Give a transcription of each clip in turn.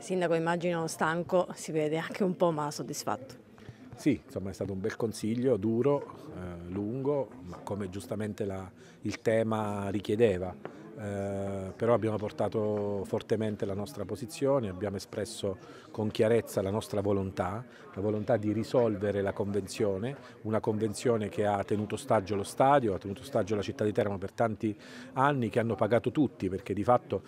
Sindaco immagino stanco, si vede anche un po' ma soddisfatto. Sì, insomma è stato un bel consiglio, duro, eh, lungo, ma come giustamente la, il tema richiedeva. Eh, però abbiamo portato fortemente la nostra posizione, abbiamo espresso con chiarezza la nostra volontà, la volontà di risolvere la convenzione, una convenzione che ha tenuto ostaggio lo stadio, ha tenuto ostaggio la città di Teramo per tanti anni, che hanno pagato tutti, perché di fatto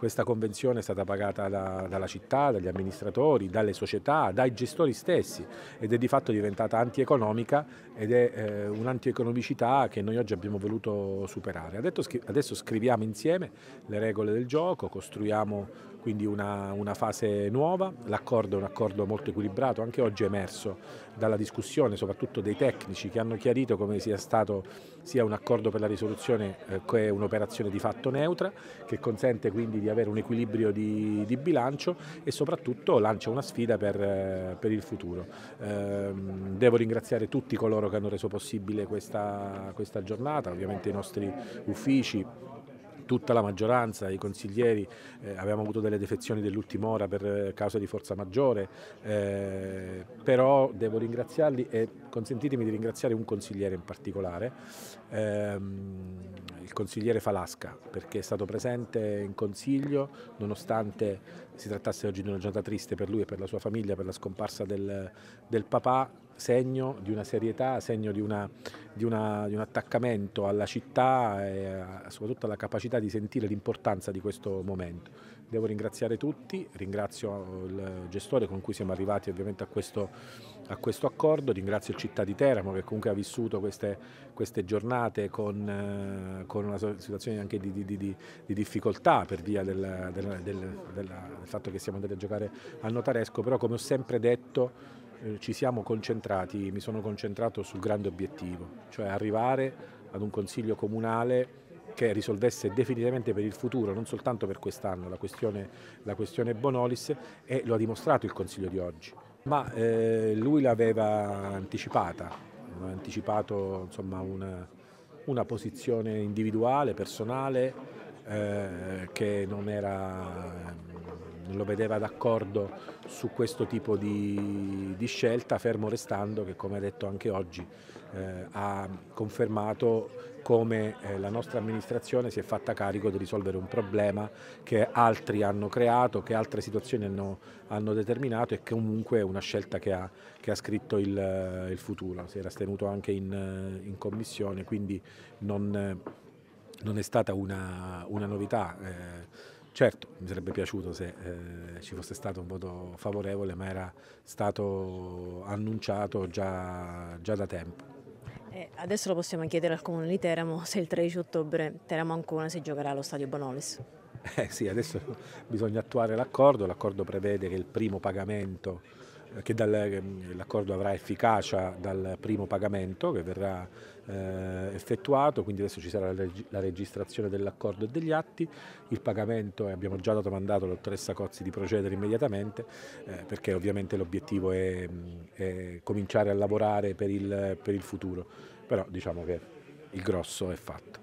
questa convenzione è stata pagata da, dalla città, dagli amministratori, dalle società, dai gestori stessi ed è di fatto diventata antieconomica ed è eh, un'antieconomicità che noi oggi abbiamo voluto superare. Adesso, adesso scriviamo in insieme le regole del gioco, costruiamo quindi una, una fase nuova, l'accordo è un accordo molto equilibrato, anche oggi è emerso dalla discussione soprattutto dei tecnici che hanno chiarito come sia stato sia un accordo per la risoluzione eh, che un'operazione di fatto neutra che consente quindi di avere un equilibrio di, di bilancio e soprattutto lancia una sfida per, eh, per il futuro. Eh, devo ringraziare tutti coloro che hanno reso possibile questa, questa giornata, ovviamente i nostri uffici, tutta la maggioranza, i consiglieri, eh, abbiamo avuto delle defezioni dell'ultima ora per eh, causa di forza maggiore, eh, però devo ringraziarli e consentitemi di ringraziare un consigliere in particolare, ehm, il consigliere Falasca, perché è stato presente in consiglio nonostante si trattasse oggi di una giornata triste per lui e per la sua famiglia, per la scomparsa del, del papà, segno di una serietà, segno di, una, di, una, di un attaccamento alla città e soprattutto alla capacità di sentire l'importanza di questo momento. Devo ringraziare tutti, ringrazio il gestore con cui siamo arrivati ovviamente a questo, a questo accordo, ringrazio il città di Teramo che comunque ha vissuto queste, queste giornate con, eh, con, una situazione anche di, di difficoltà per via del, del, del, del fatto che siamo andati a giocare al notaresco, però come ho sempre detto eh, ci siamo concentrati, mi sono concentrato sul grande obiettivo, cioè arrivare ad un consiglio comunale che risolvesse definitivamente per il futuro, non soltanto per quest'anno, la questione, la questione Bonolis e lo ha dimostrato il Consiglio di oggi. Ma eh, lui l'aveva anticipata, ha anticipato insomma, una, una, posizione individuale, personale, eh, che non era lo vedeva d'accordo su questo tipo di, di, scelta, fermo restando che come ha detto anche oggi eh, ha confermato come eh, la nostra amministrazione si è fatta carico di risolvere un problema che altri hanno creato, che altre situazioni hanno, hanno determinato e che comunque è una scelta che ha, che ha scritto il, eh, il, futuro, si era stenuto anche in, eh, in commissione, quindi non, non, è stata una, una novità. Eh, Certo, mi sarebbe piaciuto se eh, ci fosse stato un voto favorevole, ma era stato annunciato già, già da tempo. E eh, adesso lo possiamo chiedere al Comune di Teramo se il 13 ottobre Teramo Ancona si giocherà allo Stadio Bonolis. Eh sì, adesso bisogna attuare l'accordo, l'accordo prevede che il primo pagamento che l'accordo avrà efficacia dal primo pagamento che verrà eh, effettuato, quindi adesso ci sarà la, la registrazione dell'accordo e degli atti, il pagamento e eh, abbiamo già dato mandato alla dottoressa Cozzi di procedere immediatamente eh, perché ovviamente l'obiettivo è, è, cominciare a lavorare per il, per il futuro, però diciamo che il grosso è fatto.